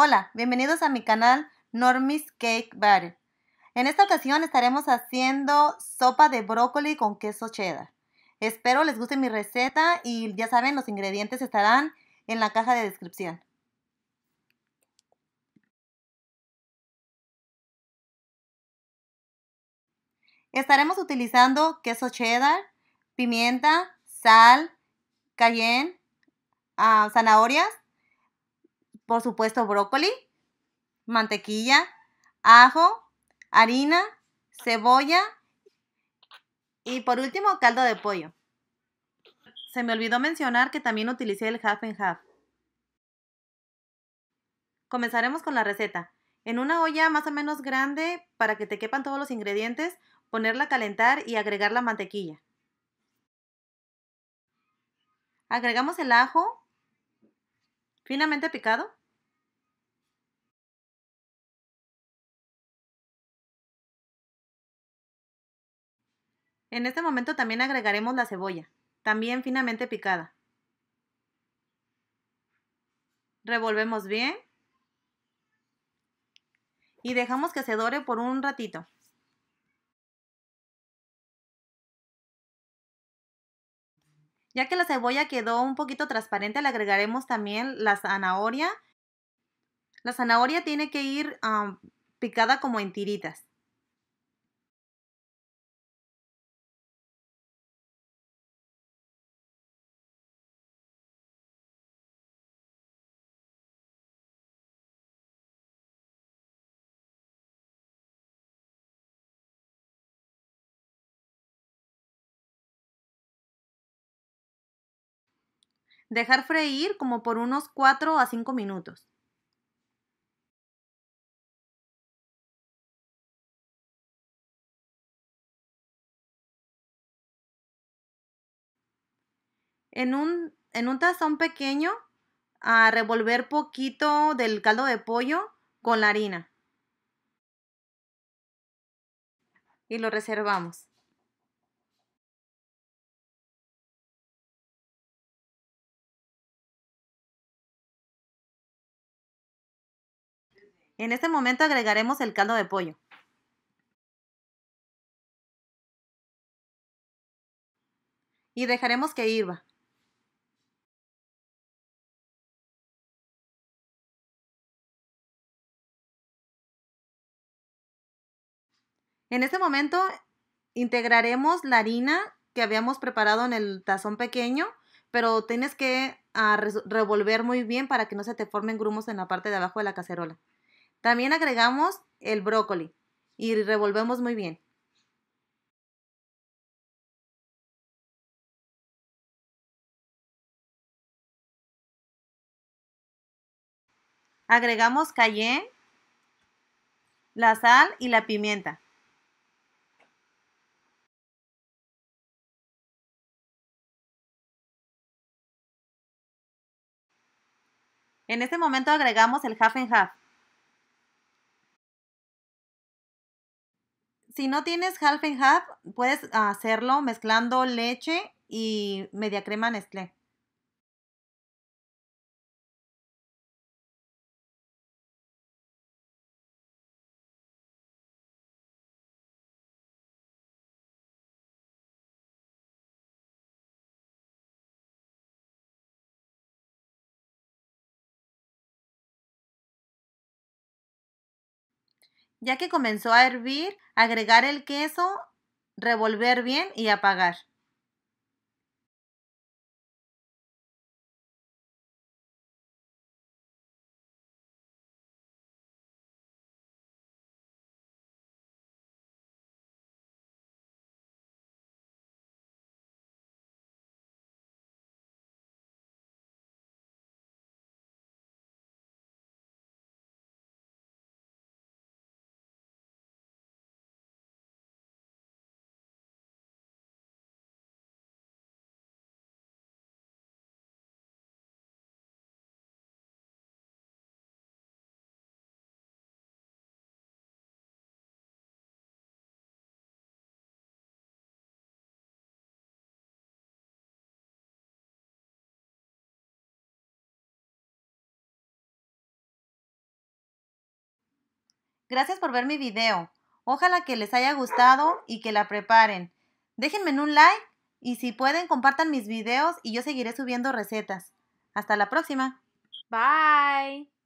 Hola, bienvenidos a mi canal Normis Cake Bar. En esta ocasión estaremos haciendo sopa de brócoli con queso cheddar. Espero les guste mi receta y ya saben, los ingredientes estarán en la caja de descripción. Estaremos utilizando queso cheddar, pimienta, sal, cayenne, ah, zanahorias por supuesto brócoli, mantequilla, ajo, harina, cebolla y por último caldo de pollo. Se me olvidó mencionar que también utilicé el half and half. Comenzaremos con la receta. En una olla más o menos grande, para que te quepan todos los ingredientes, ponerla a calentar y agregar la mantequilla. Agregamos el ajo finamente picado, En este momento también agregaremos la cebolla, también finamente picada. Revolvemos bien y dejamos que se dore por un ratito. Ya que la cebolla quedó un poquito transparente, le agregaremos también la zanahoria. La zanahoria tiene que ir picada como en tiritas. Dejar freír como por unos 4 a 5 minutos. En un, en un tazón pequeño, a revolver poquito del caldo de pollo con la harina. Y lo reservamos. En este momento agregaremos el caldo de pollo. Y dejaremos que hirva. En este momento integraremos la harina que habíamos preparado en el tazón pequeño, pero tienes que ah, revolver muy bien para que no se te formen grumos en la parte de abajo de la cacerola. También agregamos el brócoli y revolvemos muy bien. Agregamos cayenne, la sal y la pimienta. En este momento agregamos el half and half. si no tienes half and half, puedes hacerlo mezclando leche y media crema Nestlé. Ya que comenzó a hervir, agregar el queso, revolver bien y apagar. Gracias por ver mi video. Ojalá que les haya gustado y que la preparen. Déjenme un like y si pueden compartan mis videos y yo seguiré subiendo recetas. Hasta la próxima. Bye.